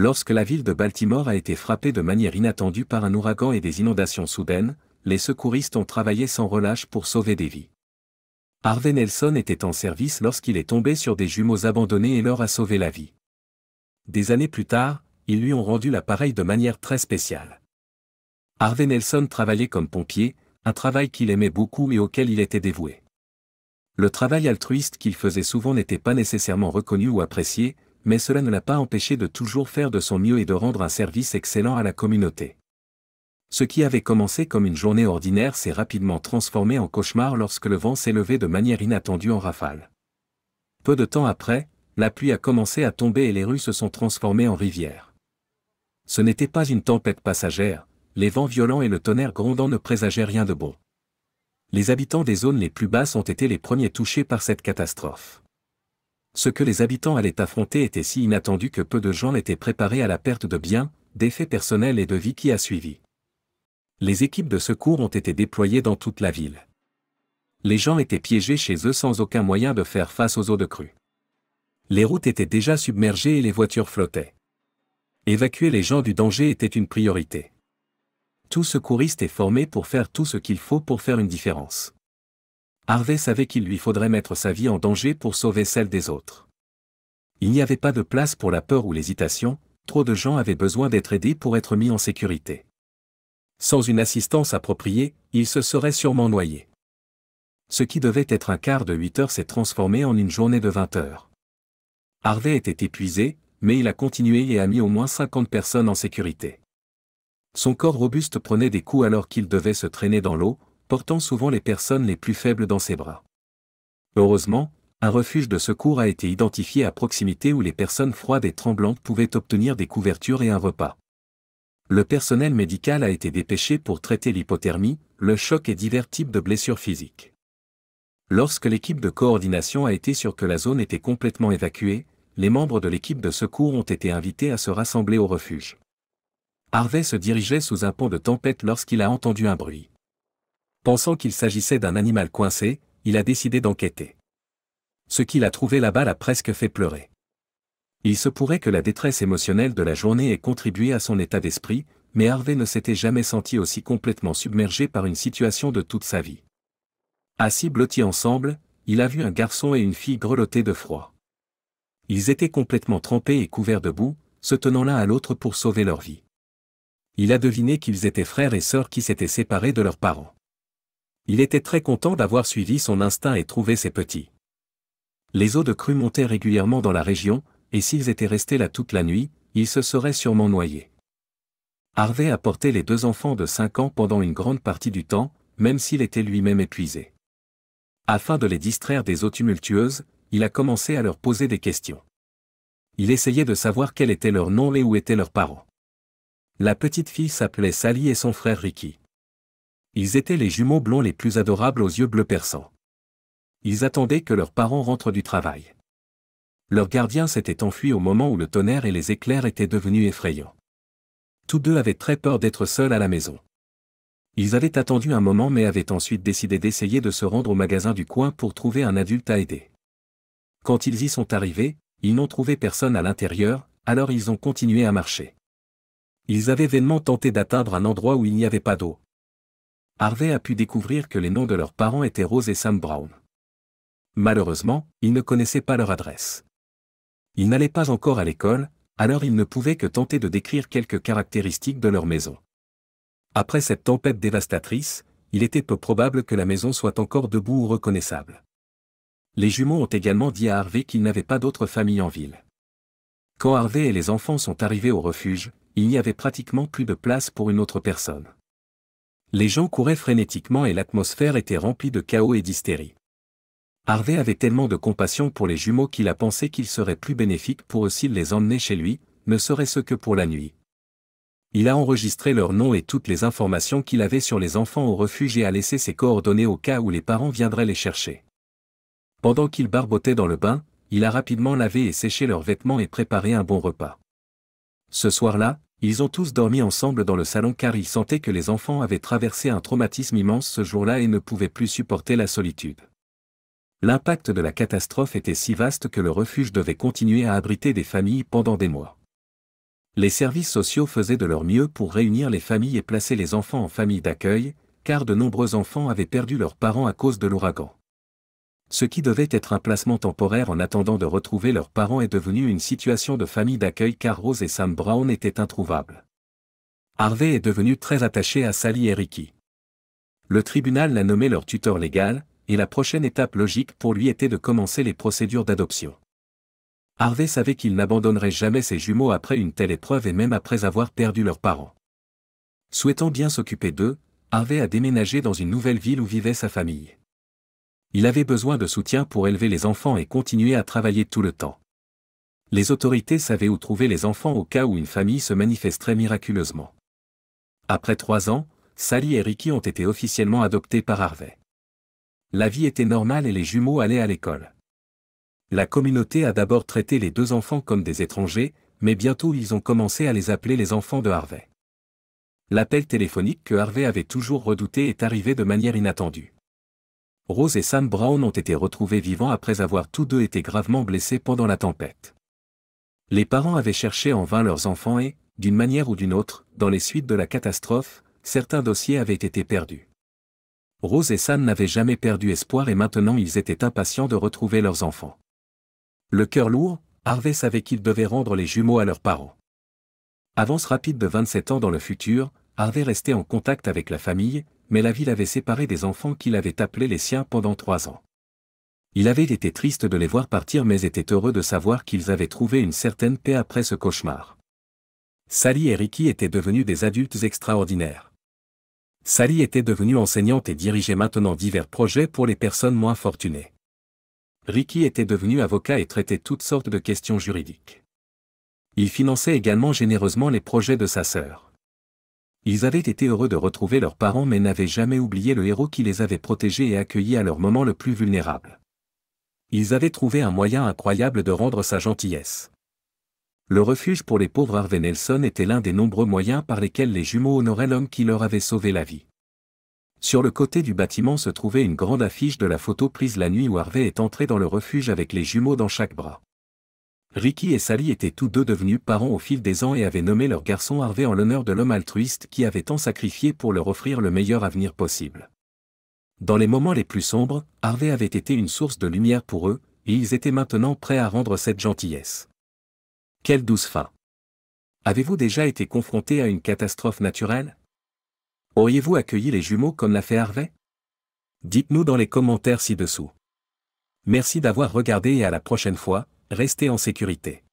Lorsque la ville de Baltimore a été frappée de manière inattendue par un ouragan et des inondations soudaines, les secouristes ont travaillé sans relâche pour sauver des vies. Harvey Nelson était en service lorsqu'il est tombé sur des jumeaux abandonnés et leur a sauvé la vie. Des années plus tard, ils lui ont rendu l'appareil de manière très spéciale. Harvey Nelson travaillait comme pompier, un travail qu'il aimait beaucoup et auquel il était dévoué. Le travail altruiste qu'il faisait souvent n'était pas nécessairement reconnu ou apprécié, mais cela ne l'a pas empêché de toujours faire de son mieux et de rendre un service excellent à la communauté. Ce qui avait commencé comme une journée ordinaire s'est rapidement transformé en cauchemar lorsque le vent s'est levé de manière inattendue en rafale. Peu de temps après, la pluie a commencé à tomber et les rues se sont transformées en rivières. Ce n'était pas une tempête passagère, les vents violents et le tonnerre grondant ne présageaient rien de bon. Les habitants des zones les plus basses ont été les premiers touchés par cette catastrophe ce que les habitants allaient affronter était si inattendu que peu de gens étaient préparés à la perte de biens, d'effets personnels et de vie qui a suivi. Les équipes de secours ont été déployées dans toute la ville. Les gens étaient piégés chez eux sans aucun moyen de faire face aux eaux de crue. Les routes étaient déjà submergées et les voitures flottaient. Évacuer les gens du danger était une priorité. Tout secouriste est formé pour faire tout ce qu'il faut pour faire une différence. Harvey savait qu'il lui faudrait mettre sa vie en danger pour sauver celle des autres. Il n'y avait pas de place pour la peur ou l'hésitation, trop de gens avaient besoin d'être aidés pour être mis en sécurité. Sans une assistance appropriée, il se serait sûrement noyé. Ce qui devait être un quart de 8 heures s'est transformé en une journée de 20 heures. Harvey était épuisé, mais il a continué et a mis au moins 50 personnes en sécurité. Son corps robuste prenait des coups alors qu'il devait se traîner dans l'eau, portant souvent les personnes les plus faibles dans ses bras. Heureusement, un refuge de secours a été identifié à proximité où les personnes froides et tremblantes pouvaient obtenir des couvertures et un repas. Le personnel médical a été dépêché pour traiter l'hypothermie, le choc et divers types de blessures physiques. Lorsque l'équipe de coordination a été sûre que la zone était complètement évacuée, les membres de l'équipe de secours ont été invités à se rassembler au refuge. Harvey se dirigeait sous un pont de tempête lorsqu'il a entendu un bruit. Pensant qu'il s'agissait d'un animal coincé, il a décidé d'enquêter. Ce qu'il a trouvé là-bas l'a presque fait pleurer. Il se pourrait que la détresse émotionnelle de la journée ait contribué à son état d'esprit, mais Harvey ne s'était jamais senti aussi complètement submergé par une situation de toute sa vie. Assis blottis ensemble, il a vu un garçon et une fille grelotter de froid. Ils étaient complètement trempés et couverts de boue, se tenant l'un à l'autre pour sauver leur vie. Il a deviné qu'ils étaient frères et sœurs qui s'étaient séparés de leurs parents. Il était très content d'avoir suivi son instinct et trouvé ses petits. Les eaux de crue montaient régulièrement dans la région, et s'ils étaient restés là toute la nuit, ils se seraient sûrement noyés. Harvey a porté les deux enfants de 5 ans pendant une grande partie du temps, même s'il était lui-même épuisé. Afin de les distraire des eaux tumultueuses, il a commencé à leur poser des questions. Il essayait de savoir quel était leur nom et où étaient leurs parents. La petite fille s'appelait Sally et son frère Ricky. Ils étaient les jumeaux blonds les plus adorables aux yeux bleus perçants. Ils attendaient que leurs parents rentrent du travail. Leur gardien s'était enfui au moment où le tonnerre et les éclairs étaient devenus effrayants. Tous deux avaient très peur d'être seuls à la maison. Ils avaient attendu un moment mais avaient ensuite décidé d'essayer de se rendre au magasin du coin pour trouver un adulte à aider. Quand ils y sont arrivés, ils n'ont trouvé personne à l'intérieur, alors ils ont continué à marcher. Ils avaient vainement tenté d'atteindre un endroit où il n'y avait pas d'eau, Harvey a pu découvrir que les noms de leurs parents étaient Rose et Sam Brown. Malheureusement, ils ne connaissaient pas leur adresse. Ils n'allaient pas encore à l'école, alors ils ne pouvaient que tenter de décrire quelques caractéristiques de leur maison. Après cette tempête dévastatrice, il était peu probable que la maison soit encore debout ou reconnaissable. Les jumeaux ont également dit à Harvey qu'ils n'avaient pas d'autre famille en ville. Quand Harvey et les enfants sont arrivés au refuge, il n'y avait pratiquement plus de place pour une autre personne. Les gens couraient frénétiquement et l'atmosphère était remplie de chaos et d'hystérie. Harvey avait tellement de compassion pour les jumeaux qu'il a pensé qu'il serait plus bénéfique pour eux s'il les emmenait chez lui, ne serait-ce que pour la nuit. Il a enregistré leurs noms et toutes les informations qu'il avait sur les enfants au refuge et a laissé ses coordonnées au cas où les parents viendraient les chercher. Pendant qu'il barbotait dans le bain, il a rapidement lavé et séché leurs vêtements et préparé un bon repas. Ce soir-là, ils ont tous dormi ensemble dans le salon car ils sentaient que les enfants avaient traversé un traumatisme immense ce jour-là et ne pouvaient plus supporter la solitude. L'impact de la catastrophe était si vaste que le refuge devait continuer à abriter des familles pendant des mois. Les services sociaux faisaient de leur mieux pour réunir les familles et placer les enfants en famille d'accueil, car de nombreux enfants avaient perdu leurs parents à cause de l'ouragan. Ce qui devait être un placement temporaire en attendant de retrouver leurs parents est devenu une situation de famille d'accueil car Rose et Sam Brown étaient introuvables. Harvey est devenu très attaché à Sally et Ricky. Le tribunal l'a nommé leur tuteur légal, et la prochaine étape logique pour lui était de commencer les procédures d'adoption. Harvey savait qu'il n'abandonnerait jamais ses jumeaux après une telle épreuve et même après avoir perdu leurs parents. Souhaitant bien s'occuper d'eux, Harvey a déménagé dans une nouvelle ville où vivait sa famille il avait besoin de soutien pour élever les enfants et continuer à travailler tout le temps. Les autorités savaient où trouver les enfants au cas où une famille se manifesterait miraculeusement. Après trois ans, Sally et Ricky ont été officiellement adoptés par Harvey. La vie était normale et les jumeaux allaient à l'école. La communauté a d'abord traité les deux enfants comme des étrangers, mais bientôt ils ont commencé à les appeler les enfants de Harvey. L'appel téléphonique que Harvey avait toujours redouté est arrivé de manière inattendue. Rose et Sam Brown ont été retrouvés vivants après avoir tous deux été gravement blessés pendant la tempête. Les parents avaient cherché en vain leurs enfants et, d'une manière ou d'une autre, dans les suites de la catastrophe, certains dossiers avaient été perdus. Rose et Sam n'avaient jamais perdu espoir et maintenant ils étaient impatients de retrouver leurs enfants. Le cœur lourd, Harvey savait qu'il devait rendre les jumeaux à leurs parents. Avance rapide de 27 ans dans le futur, Harvey restait en contact avec la famille, mais la ville avait séparé des enfants qu'il avait appelés les siens pendant trois ans. Il avait été triste de les voir partir mais était heureux de savoir qu'ils avaient trouvé une certaine paix après ce cauchemar. Sally et Ricky étaient devenus des adultes extraordinaires. Sally était devenue enseignante et dirigeait maintenant divers projets pour les personnes moins fortunées. Ricky était devenu avocat et traitait toutes sortes de questions juridiques. Il finançait également généreusement les projets de sa sœur. Ils avaient été heureux de retrouver leurs parents mais n'avaient jamais oublié le héros qui les avait protégés et accueillis à leur moment le plus vulnérable. Ils avaient trouvé un moyen incroyable de rendre sa gentillesse. Le refuge pour les pauvres Harvey Nelson était l'un des nombreux moyens par lesquels les jumeaux honoraient l'homme qui leur avait sauvé la vie. Sur le côté du bâtiment se trouvait une grande affiche de la photo prise la nuit où Harvey est entré dans le refuge avec les jumeaux dans chaque bras. Ricky et Sally étaient tous deux devenus parents au fil des ans et avaient nommé leur garçon Harvey en l'honneur de l'homme altruiste qui avait tant sacrifié pour leur offrir le meilleur avenir possible. Dans les moments les plus sombres, Harvey avait été une source de lumière pour eux, et ils étaient maintenant prêts à rendre cette gentillesse. Quelle douce fin Avez-vous déjà été confronté à une catastrophe naturelle Auriez-vous accueilli les jumeaux comme l'a fait Harvey Dites-nous dans les commentaires ci-dessous. Merci d'avoir regardé et à la prochaine fois, Restez en sécurité.